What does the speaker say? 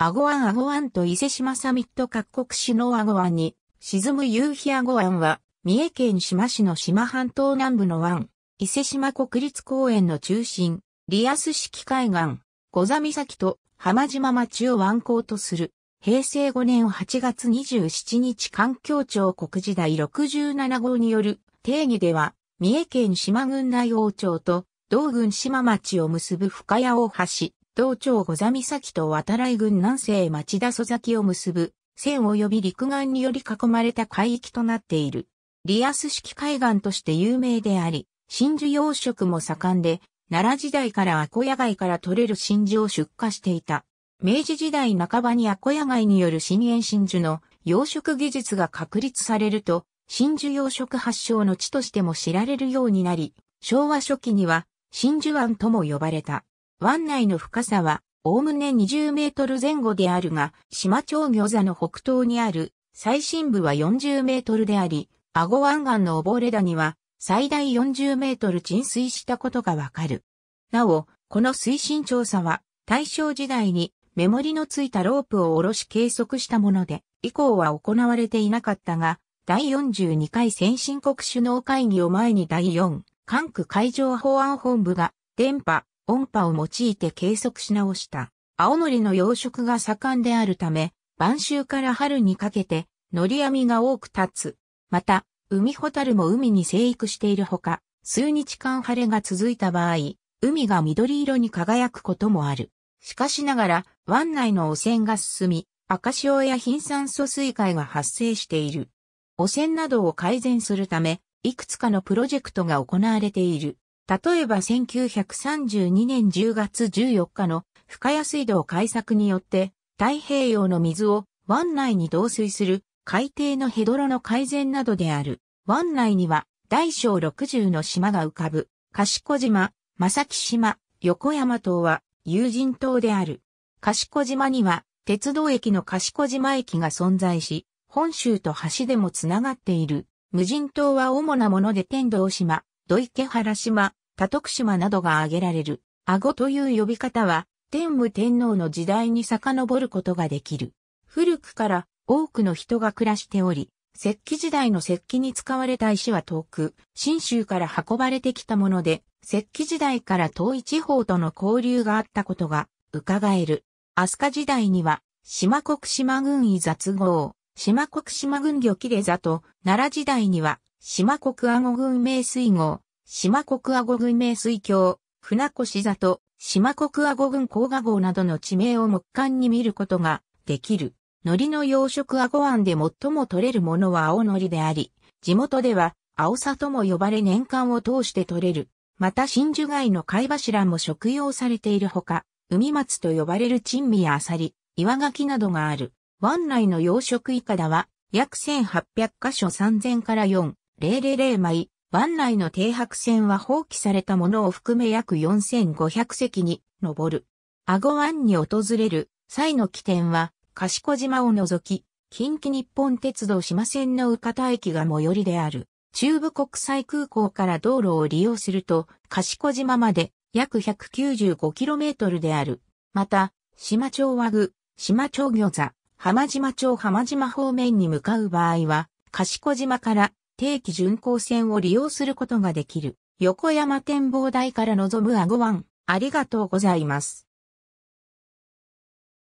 アゴンアゴンと伊勢島サミット各国首脳アゴンに沈む夕日アゴンは三重県志摩市の志摩半島南部の湾、伊勢島国立公園の中心、リアス式海岸、小座岬と浜島町を湾港とする平成5年8月27日環境庁国時代67号による定義では三重県志摩郡内王町と同郡島町を結ぶ深谷大橋、道町御座岬と渡来郡南西町田曽崎を結ぶ、線及び陸岸により囲まれた海域となっている。リアス式海岸として有名であり、真珠養殖も盛んで、奈良時代からアコヤ貝から取れる真珠を出荷していた。明治時代半ばにアコヤ貝による深淵真珠の養殖技術が確立されると、真珠養殖発祥の地としても知られるようになり、昭和初期には真珠湾とも呼ばれた。湾内の深さは、おおむね20メートル前後であるが、島町魚座の北東にある最深部は40メートルであり、アゴ湾岸の溺れ谷は最大40メートル浸水したことがわかる。なお、この水深調査は大正時代にメモリのついたロープを下ろし計測したもので、以降は行われていなかったが、第42回先進国首脳会議を前に第4、関区海上保安本部が電波、音波を用いて計測し直した。青海苔の養殖が盛んであるため、晩秋から春にかけて、海苔網が多く立つ。また、海ホタルも海に生育しているほか、数日間晴れが続いた場合、海が緑色に輝くこともある。しかしながら、湾内の汚染が進み、赤潮や貧酸素水害が発生している。汚染などを改善するため、いくつかのプロジェクトが行われている。例えば1932年10月14日の深谷水道開削によって太平洋の水を湾内に導水する海底のヘドロの改善などである。湾内には大小60の島が浮かぶ。賢島、正木島、横山島は友人島である。賢島には鉄道駅の賢島駅が存在し、本州と橋でもつながっている。無人島は主なもので天道島、土池原島、多徳島などが挙げられる。顎という呼び方は、天武天皇の時代に遡ることができる。古くから多くの人が暮らしており、石器時代の石器に使われた石は遠く、新州から運ばれてきたもので、石器時代から遠い地方との交流があったことが伺える。飛鳥時代には、島国島軍医雑号、島国島軍魚切れ座と、奈良時代には、島国阿護群名水号、島国阿護群名水郷、船越里、島国阿護群。甲賀号などの地名を木簡に見ることができる。海苔の養殖阿護湾で最も取れるものは青海苔であり、地元では青さとも呼ばれ年間を通して取れる。また真珠貝の貝柱も食用されているほか、海松と呼ばれる珍味やアサリ、岩牡蠣などがある。湾内の養殖イカダは約1800箇所3000から4、000枚、湾内の停泊船は放棄されたものを含め約4500隻に上る。アゴ湾に訪れる際の起点は、賢島を除き、近畿日本鉄道島線の宇方駅が最寄りである。中部国際空港から道路を利用すると、賢島まで約 195km である。また、島町和具、島町餃子、浜島町浜島方面に向かう場合は、賢島から定期巡航船を利用することができる。横山展望台から望むゴワ湾、ありがとうございます。